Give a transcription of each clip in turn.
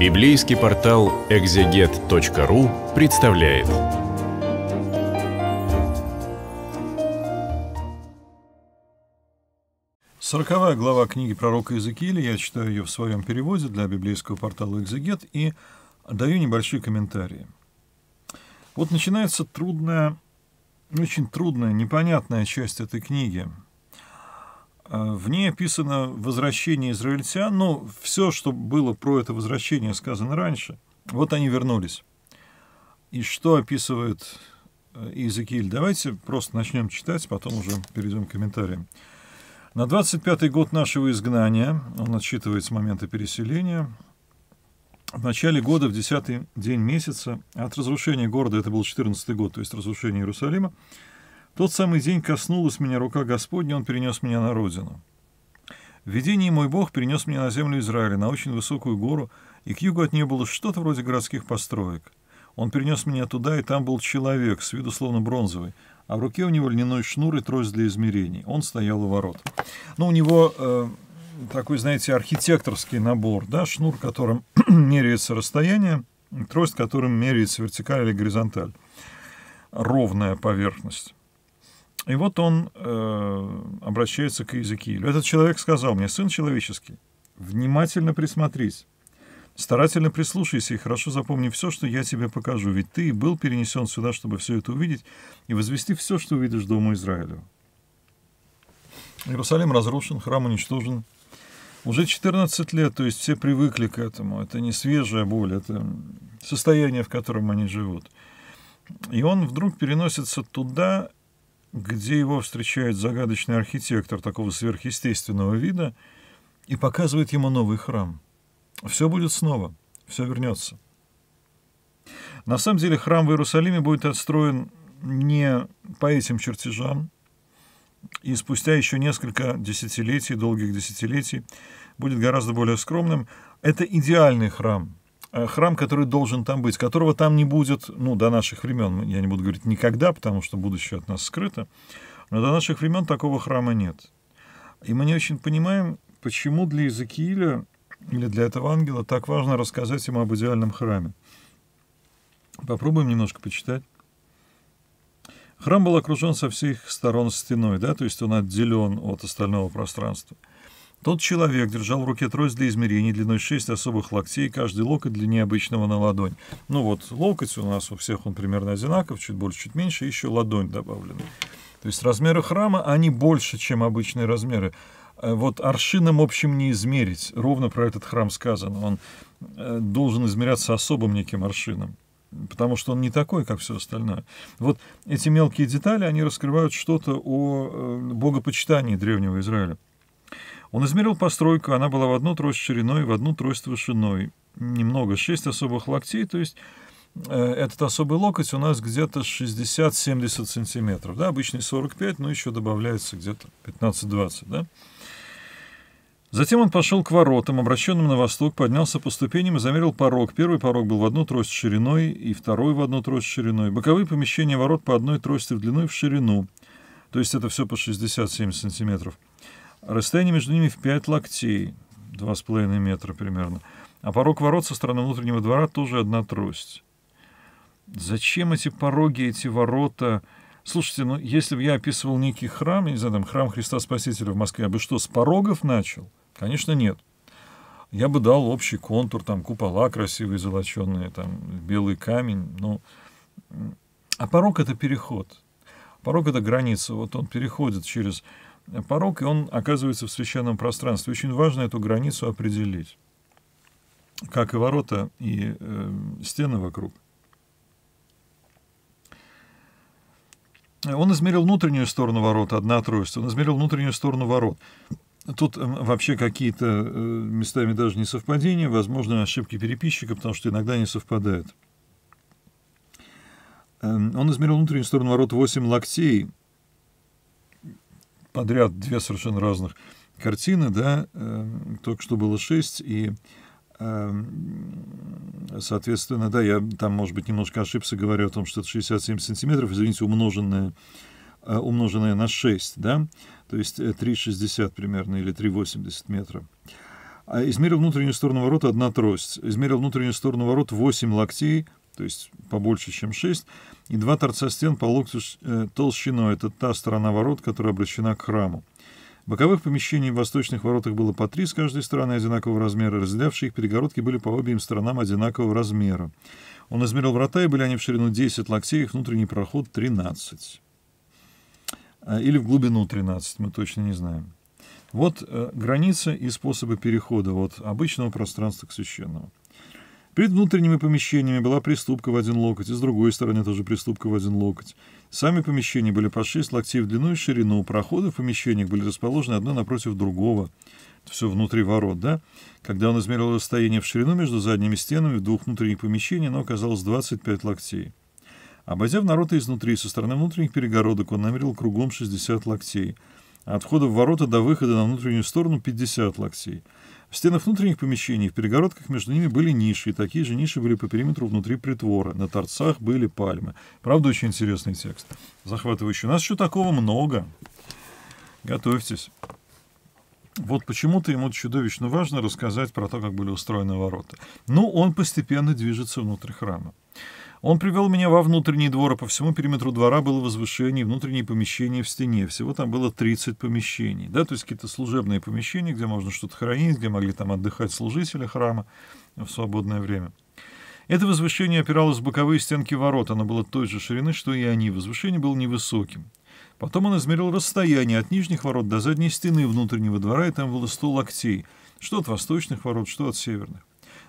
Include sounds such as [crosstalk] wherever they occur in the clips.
Библейский портал экзегет.ру представляет. Сороковая глава книги пророка Иезекииля, я читаю ее в своем переводе для библейского портала «Экзегет» и даю небольшие комментарии. Вот начинается трудная, очень трудная, непонятная часть этой книги – Э, в ней описано возвращение израильтян, но ну, все, что было про это возвращение сказано раньше. Вот они вернулись. И что описывает э, Иезекииль? Давайте просто начнем читать, потом уже перейдем к комментариям. На 25-й год нашего изгнания, он отсчитывает с момента переселения, в начале года, в 10 день месяца, от разрушения города, это был 14-й год, то есть разрушение Иерусалима, тот самый день коснулась меня рука Господня, он перенес меня на родину. В видении мой Бог перенес меня на землю Израиля, на очень высокую гору, и к югу от нее было что-то вроде городских построек. Он перенес меня туда, и там был человек, с виду словно бронзовый, а в руке у него льняной шнур и трость для измерений. Он стоял у ворот. Ну, у него э, такой, знаете, архитекторский набор, да, шнур, которым [clears throat] меряется расстояние, трость, которым меряется вертикаль или горизонталь, ровная поверхность. И вот он э, обращается к Иезекиилю. Этот человек сказал мне, сын человеческий, внимательно присмотрись, старательно прислушайся и хорошо запомни все, что я тебе покажу, ведь ты был перенесен сюда, чтобы все это увидеть, и возвести все, что увидишь Дому Израилю. Иерусалим разрушен, храм уничтожен. Уже 14 лет, то есть все привыкли к этому. Это не свежая боль, это состояние, в котором они живут. И он вдруг переносится туда, где его встречает загадочный архитектор такого сверхъестественного вида и показывает ему новый храм. Все будет снова, все вернется. На самом деле храм в Иерусалиме будет отстроен не по этим чертежам, и спустя еще несколько десятилетий, долгих десятилетий, будет гораздо более скромным. Это идеальный храм, Э, храм, который должен там быть, которого там не будет, ну, до наших времен, я не буду говорить никогда, потому что будущее от нас скрыто, но до наших времен такого храма нет. И мы не очень понимаем, почему для Иезекииля или для этого ангела так важно рассказать ему об идеальном храме. Попробуем немножко почитать. Храм был окружен со всех сторон стеной, да, то есть он отделен от остального пространства – тот человек держал в руке трость для измерений длиной 6 особых локтей, каждый локоть для необычного на ладонь. Ну вот, локоть у нас у всех он примерно одинаков, чуть больше, чуть меньше, еще ладонь добавлена. То есть размеры храма, они больше, чем обычные размеры. Э, вот аршином общем не измерить, ровно про этот храм сказано. Он э, должен измеряться особым неким аршином потому что он не такой, как все остальное. Вот эти мелкие детали, они раскрывают что-то о э, богопочитании древнего Израиля. Он измерил постройку, она была в одну трость шириной, в одну трость вышиной. Немного, 6 особых локтей, то есть э, этот особый локоть у нас где-то 60-70 сантиметров. Да? Обычный 45, но еще добавляется где-то 15-20. Да? Затем он пошел к воротам, обращенным на восток, поднялся по ступеням и замерил порог. Первый порог был в одну трость шириной и второй в одну трость шириной. Боковые помещения ворот по одной трости в длину и в ширину. То есть это все по 60-70 сантиметров. Расстояние между ними в 5 локтей, 2,5 метра примерно. А порог ворот со стороны внутреннего двора тоже одна трость. Зачем эти пороги, эти ворота? Слушайте, ну если бы я описывал некий храм, я не знаю, там, храм Христа Спасителя в Москве, я бы что, с порогов начал? Конечно, нет. Я бы дал общий контур, там, купола красивые, золоченые, там, белый камень, ну... А порог — это переход. Порог — это граница. Вот он переходит через порог, и он оказывается в священном пространстве. Очень важно эту границу определить, как и ворота и э, стены вокруг. Он измерил внутреннюю сторону ворот, одна трость, он измерил внутреннюю сторону ворот. Тут э, вообще какие-то э, местами даже не совпадения, возможно, ошибки переписчика, потому что иногда не совпадают. Эм, он измерил внутреннюю сторону ворот 8 локтей, подряд две совершенно разных картины, да, э, только что было шесть, и, э, соответственно, да, я там, может быть, немножко ошибся, говорю о том, что это 67 сантиметров, извините, умноженное, э, умноженное на 6, да, то есть 3,60 э, примерно или 3,80 метра. А Измерил внутреннюю сторону ворот одна трость. Измерил внутреннюю сторону ворот 8 локтей, то есть побольше, чем 6, и два торца стен по локтю э, толщиной. Это та сторона ворот, которая обращена к храму. Боковых помещений в восточных воротах было по три с каждой стороны одинакового размера, разделявшие их перегородки были по обеим сторонам одинакового размера. Он измерил врата, и были они в ширину 10 локтей, их внутренний проход 13. А, или в глубину 13, мы точно не знаем. Вот э, граница и способы перехода от обычного пространства к священному. Перед внутренними помещениями была приступка в один локоть, и с другой стороны тоже приступка в один локоть. Сами помещения были по 6 локтей в длину и ширину, проходы в помещениях были расположены одно напротив другого. Это все внутри ворот, да? Когда он измерил расстояние в ширину между задними стенами в двух внутренних помещений, оно оказалось 25 локтей. Обойдя в ворота изнутри, со стороны внутренних перегородок, он намерил кругом 60 локтей. От входа в ворота до выхода на внутреннюю сторону 50 локтей. В стенах внутренних помещений в перегородках между ними были ниши, и такие же ниши были по периметру внутри притвора. На торцах были пальмы. Правда, очень интересный текст. Захватывающий. У нас еще такого много. Готовьтесь. Вот почему-то ему чудовищно важно рассказать про то, как были устроены ворота. Но ну, он постепенно движется внутрь храма. Он привел меня во внутренний двор, а по всему периметру двора было возвышение, внутренние помещения в стене. Всего там было 30 помещений, да, то есть какие-то служебные помещения, где можно что-то хранить, где могли там отдыхать служители храма в свободное время. Это возвышение опиралось в боковые стенки ворот, оно было той же ширины, что и они, возвышение было невысоким. Потом он измерил расстояние от нижних ворот до задней стены внутреннего двора, и там было 100 локтей, что от восточных ворот, что от северных.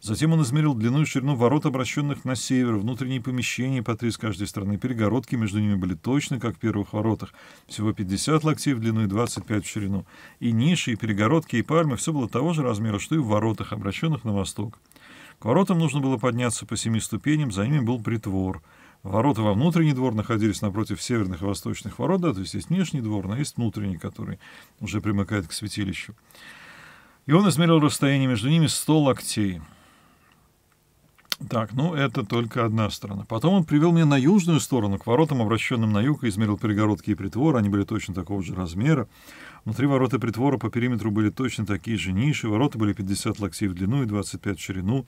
Затем он измерил длину и ширину ворот, обращенных на север, внутренние помещения по три с каждой стороны. Перегородки между ними были точно, как в первых воротах. Всего 50 локтей в длину и 25 в ширину. И ниши, и перегородки, и пальмы — все было того же размера, что и в воротах, обращенных на восток. К воротам нужно было подняться по семи ступеням, за ними был притвор. Ворота во внутренний двор находились напротив северных и восточных ворот, да, то есть есть внешний двор, но есть внутренний, который уже примыкает к святилищу. И он измерил расстояние между ними 100 локтей. Так, ну это только одна сторона. Потом он привел меня на южную сторону, к воротам, обращенным на юг, и измерил перегородки и притвор. Они были точно такого же размера. Внутри ворота притвора по периметру были точно такие же ниши. Ворота были 50 локтей в длину и 25 в ширину.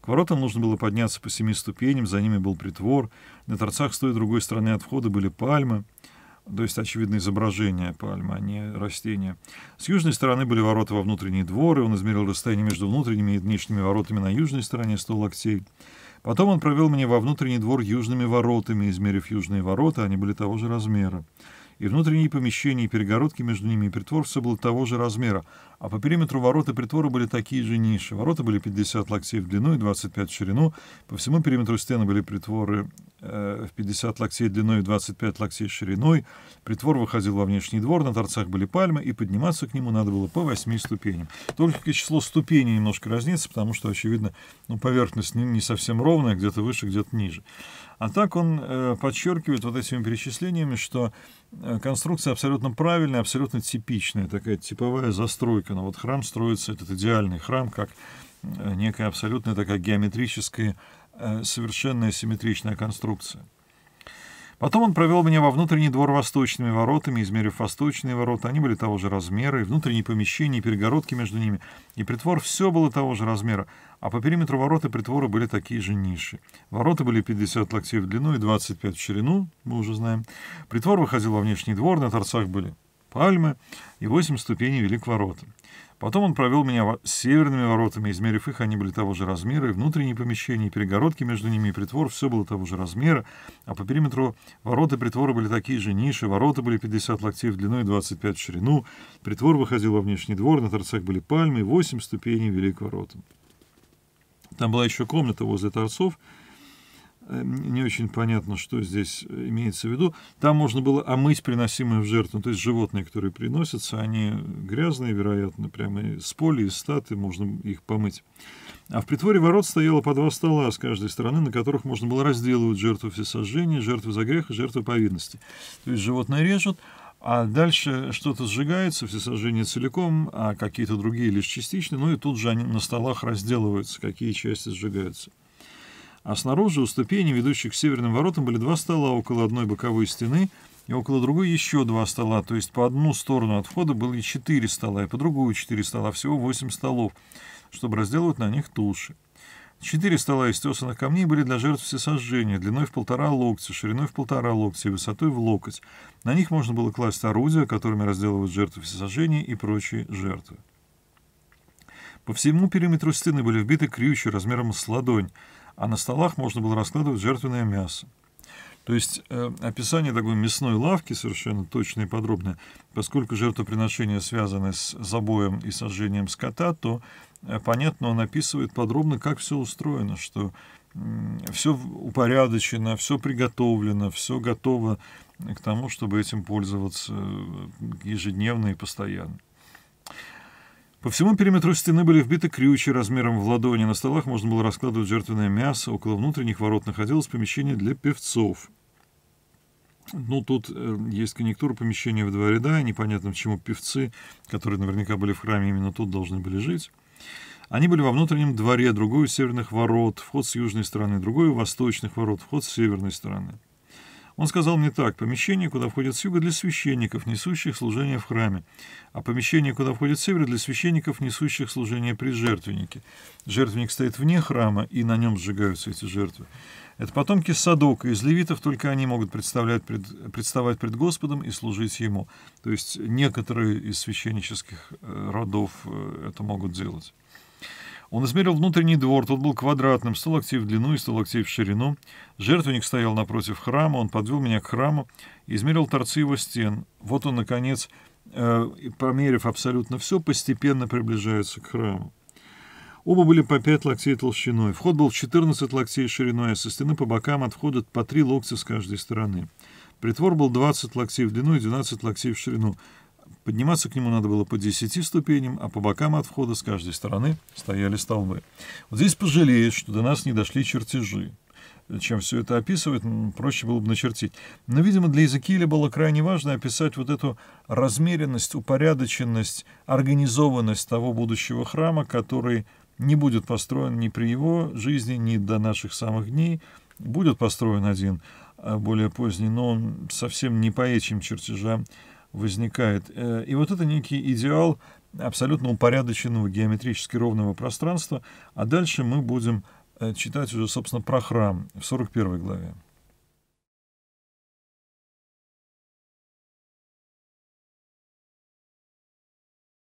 К воротам нужно было подняться по семи ступеням, за ними был притвор. На торцах с той и другой стороны от входа были пальмы то есть, очевидно, изображение пальмы, а не растения. С южной стороны были ворота во внутренний двор, и он измерил расстояние между внутренними и внешними воротами на южной стороне 100 локтей. Потом он провел меня во внутренний двор южными воротами, измерив южные ворота, они были того же размера. И внутренние помещения и перегородки между ними и притвор все было того же размера, а по периметру и притвора были такие же ниши. Ворота были 50 локтей в длину и 25 в ширину. По всему периметру стены были притворы э, в 50 локтей длиной и 25 локтей шириной. Притвор выходил во внешний двор, на торцах были пальмы, и подниматься к нему надо было по 8 ступеням. Только число ступеней немножко разнится, потому что, очевидно, ну, поверхность не совсем ровная, где-то выше, где-то ниже. А так он э, подчеркивает вот этими перечислениями, что э, конструкция абсолютно правильная, абсолютно типичная, такая типовая застройка но Вот храм строится, этот идеальный храм, как э, некая абсолютная такая геометрическая, э, совершенная симметричная конструкция. Потом он провел меня во внутренний двор восточными воротами, измерив восточные ворота. Они были того же размера, и внутренние помещения, и перегородки между ними, и притвор все было того же размера, а по периметру ворота притвора были такие же ниши. Ворота были 50 локтей в длину и 25 в ширину, мы уже знаем. Притвор выходил во внешний двор, на торцах были пальмы и восемь ступеней вели к воротам. Потом он провел меня с северными воротами, измерив их, они были того же размера, и внутренние помещения, и перегородки между ними, и притвор, все было того же размера, а по периметру ворота притвора были такие же ниши, ворота были 50 локтей в длину и 25 в ширину, притвор выходил во внешний двор, на торцах были пальмы, и восемь ступеней вели к воротам. Там была еще комната возле торцов, Эм, не очень понятно, что здесь э, имеется в виду. Там можно было омыть приносимые в жертву. Ну, то есть животные, которые приносятся, они грязные, вероятно, прямо из поля, из статы, можно их помыть. А в притворе ворот стояло по два стола с каждой стороны, на которых можно было разделывать жертву всесожжения, жертву за грех и жертву повинности. То есть животное режут, а дальше что-то сжигается, всесожжение целиком, а какие-то другие лишь частичные. ну и тут же они на столах разделываются, какие части сжигаются а снаружи у ступеней, ведущих к северным воротам, были два стола около одной боковой стены и около другой еще два стола, то есть по одну сторону от входа были четыре стола, и по другую четыре стола, всего восемь столов, чтобы разделывать на них туши. Четыре стола из тесанных камней были для жертв всесожжения, длиной в полтора локтя, шириной в полтора локтя и высотой в локоть. На них можно было класть орудия, которыми разделывают жертвы всесожжения и прочие жертвы. По всему периметру стены были вбиты крючи размером с ладонь, а на столах можно было раскладывать жертвенное мясо. То есть э, описание такой мясной лавки совершенно точное и подробное. Поскольку жертвоприношения связаны с забоем и сожжением скота, то э, понятно, он описывает подробно, как все устроено, что э, все упорядочено, все приготовлено, все готово к тому, чтобы этим пользоваться э, ежедневно и постоянно. По всему периметру стены были вбиты крючи размером в ладони. На столах можно было раскладывать жертвенное мясо. Около внутренних ворот находилось помещение для певцов. Ну, тут э, есть конъюнктура помещения в два ряда. Непонятно, почему певцы, которые наверняка были в храме, именно тут должны были жить. Они были во внутреннем дворе, другой у северных ворот, вход с южной стороны, другой у восточных ворот, вход с северной стороны. Он сказал мне так, помещение, куда входит с юга, для священников, несущих служение в храме, а помещение, куда входит север для священников, несущих служение при жертвеннике. Жертвенник стоит вне храма, и на нем сжигаются эти жертвы. Это потомки Садока, из левитов только они могут представлять пред, представать пред Господом и служить Ему. То есть некоторые из священнических э, родов э, это могут делать. Он измерил внутренний двор, тот был квадратным, 100 локтей в длину и 100 локтей в ширину. Жертвенник стоял напротив храма, он подвел меня к храму, измерил торцы его стен. Вот он, наконец, э, померив абсолютно все, постепенно приближается к храму. Оба были по 5 локтей толщиной. Вход был 14 локтей шириной, а со стены по бокам отходят по 3 локтя с каждой стороны. Притвор был 20 локтей в длину и 12 локтей в ширину. Подниматься к нему надо было по 10 ступеням, а по бокам от входа с каждой стороны стояли столбы. Вот здесь пожалеешь, что до нас не дошли чертежи. Чем все это описывать, проще было бы начертить. Но, видимо, для Иезекииля было крайне важно описать вот эту размеренность, упорядоченность, организованность того будущего храма, который не будет построен ни при его жизни, ни до наших самых дней. Будет построен один а более поздний, но он совсем не по этим чертежам возникает. Э, и вот это некий идеал абсолютно упорядоченного, геометрически ровного пространства. А дальше мы будем э, читать уже, собственно, про храм в 41 главе.